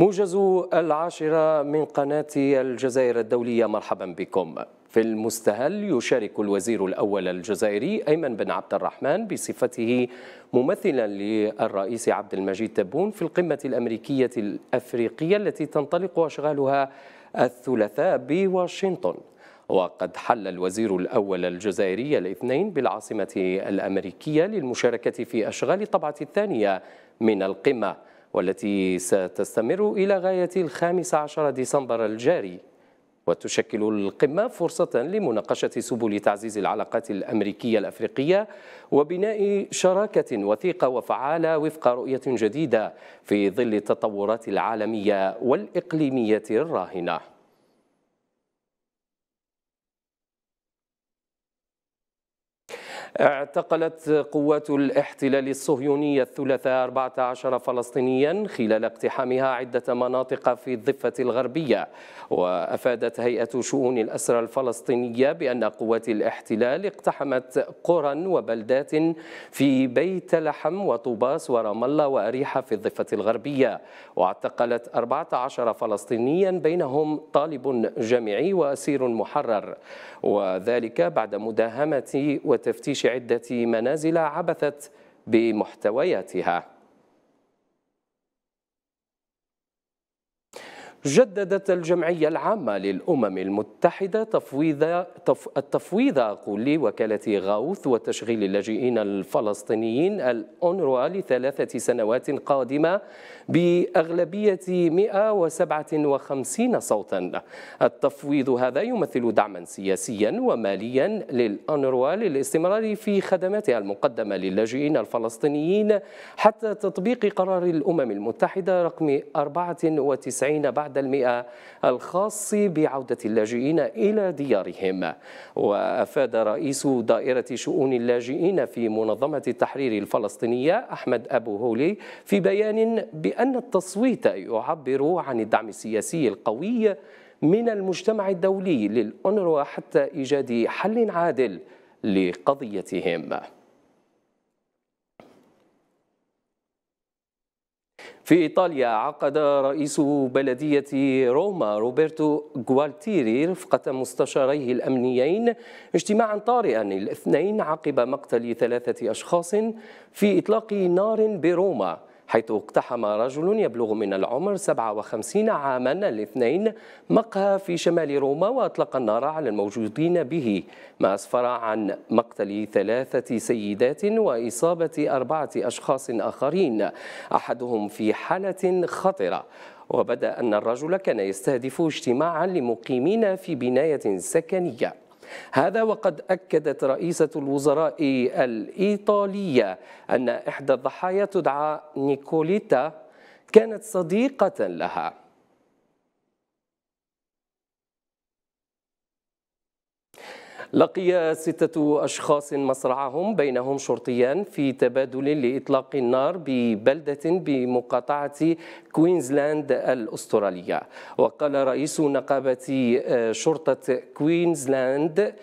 موجز العاشرة من قناة الجزائر الدولية مرحبا بكم في المستهل يشارك الوزير الأول الجزائري أيمن بن عبد الرحمن بصفته ممثلا للرئيس عبد المجيد تبون في القمة الأمريكية الأفريقية التي تنطلق أشغالها الثلاثاء بواشنطن وقد حل الوزير الأول الجزائري الاثنين بالعاصمة الأمريكية للمشاركة في أشغال الطبعة الثانية من القمة والتي ستستمر إلى غاية الخامس عشر ديسمبر الجاري وتشكل القمة فرصة لمناقشة سبل تعزيز العلاقات الأمريكية الأفريقية وبناء شراكة وثيقة وفعالة وفق رؤية جديدة في ظل التطورات العالمية والإقليمية الراهنة اعتقلت قوات الاحتلال الصهيوني الثلاثاء 14 فلسطينيا خلال اقتحامها عدة مناطق في الضفة الغربية وأفادت هيئة شؤون الأسرى الفلسطينية بأن قوات الاحتلال اقتحمت قرى وبلدات في بيت لحم وطوباس ورام الله وأريحة في الضفة الغربية واعتقلت 14 فلسطينيا بينهم طالب جامعي وأسير محرر وذلك بعد مداهمة وتفتيش عدة منازل عبثت بمحتوياتها جددت الجمعية العامة للأمم المتحدة تفويض التفويض أقول لوكالة غوث وتشغيل اللاجئين الفلسطينيين الأونروا لثلاثة سنوات قادمة بأغلبية 157 صوتا التفويض هذا يمثل دعما سياسيا وماليا للأونروا للاستمرار في خدماتها المقدمة للاجئين الفلسطينيين حتى تطبيق قرار الأمم المتحدة رقم 94 بعد بعد المئة الخاص بعودة اللاجئين إلى ديارهم وأفاد رئيس دائرة شؤون اللاجئين في منظمة التحرير الفلسطينية أحمد أبو هولي في بيان بأن التصويت يعبر عن الدعم السياسي القوي من المجتمع الدولي للأونروا حتى إيجاد حل عادل لقضيتهم في إيطاليا عقد رئيس بلدية روما روبرتو غوالتيري رفقة مستشاريه الأمنيين اجتماعا طارئا الاثنين عقب مقتل ثلاثة أشخاص في إطلاق نار بروما حيث اقتحم رجل يبلغ من العمر 57 عاما الاثنين مقهى في شمال روما وأطلق النار على الموجودين به ما أسفر عن مقتل ثلاثة سيدات وإصابة أربعة أشخاص آخرين أحدهم في حالة خطرة وبدأ أن الرجل كان يستهدف اجتماعا لمقيمين في بناية سكنية هذا وقد أكدت رئيسة الوزراء الإيطالية أن إحدى الضحايا تدعى نيكوليتا كانت صديقة لها لقي ستة أشخاص مصرعهم بينهم شرطيان في تبادل لإطلاق النار ببلدة بمقاطعة كوينزلاند الأسترالية وقال رئيس نقابة آه، شرطة كوينزلاند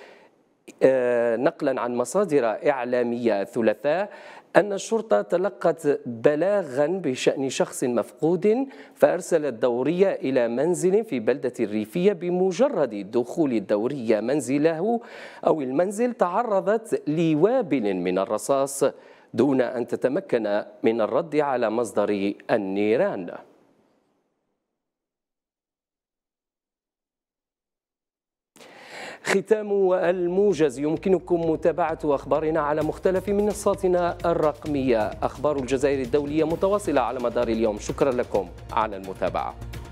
آه، نقلا عن مصادر إعلامية ثلاثاء أن الشرطة تلقت بلاغا بشأن شخص مفقود فأرسلت دورية إلى منزل في بلدة الريفية بمجرد دخول الدورية منزله أو المنزل تعرضت لوابل من الرصاص دون أن تتمكن من الرد على مصدر النيران ختام الموجز يمكنكم متابعة أخبارنا على مختلف منصاتنا الرقمية أخبار الجزائر الدولية متواصلة على مدار اليوم شكرا لكم على المتابعة